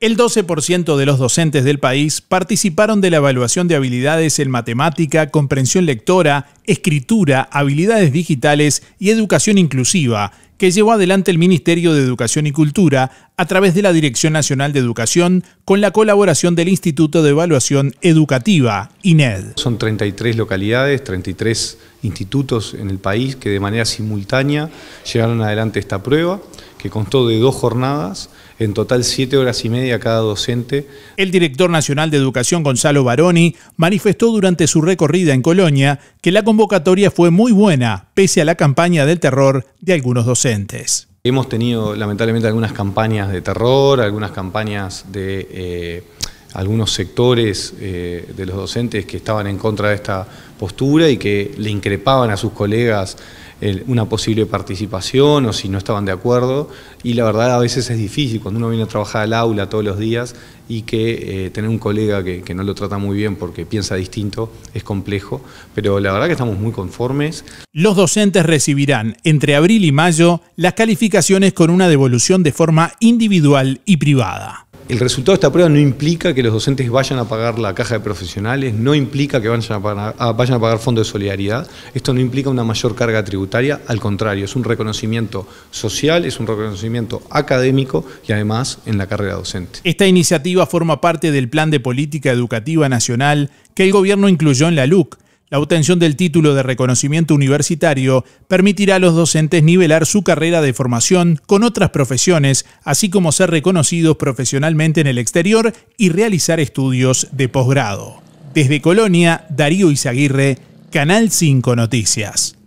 El 12% de los docentes del país participaron de la evaluación de habilidades en matemática, comprensión lectora, escritura, habilidades digitales y educación inclusiva, que llevó adelante el Ministerio de Educación y Cultura a través de la Dirección Nacional de Educación con la colaboración del Instituto de Evaluación Educativa, INED. Son 33 localidades, 33 institutos en el país que de manera simultánea llevaron adelante esta prueba que constó de dos jornadas, en total siete horas y media cada docente. El director nacional de Educación, Gonzalo Baroni, manifestó durante su recorrida en Colonia que la convocatoria fue muy buena, pese a la campaña del terror de algunos docentes. Hemos tenido lamentablemente algunas campañas de terror, algunas campañas de... Eh, algunos sectores eh, de los docentes que estaban en contra de esta postura y que le increpaban a sus colegas una posible participación o si no estaban de acuerdo. Y la verdad a veces es difícil cuando uno viene a trabajar al aula todos los días y que eh, tener un colega que no lo trata muy bien porque piensa distinto es complejo, pero la verdad que estamos muy conformes. Los docentes recibirán entre abril y mayo las calificaciones con una devolución de forma individual y privada. El resultado de esta prueba no implica que los docentes vayan a pagar la caja de profesionales, no implica que vayan a pagar, ah, fondos de solidaridad, esto no implica una mayor carga tributaria, al contrario, es un reconocimiento social, es un reconocimiento académico y además en la carrera docente. Esta iniciativa forma parte del Plan de Política Educativa Nacional que el gobierno incluyó en la LUC la obtención del título de reconocimiento universitario permitirá a los docentes nivelar su carrera de formación con otras profesiones, así como ser reconocidos profesionalmente en el exterior y realizar estudios de posgrado. Desde Colonia, Darío Izaguirre, Canal 5 Noticias.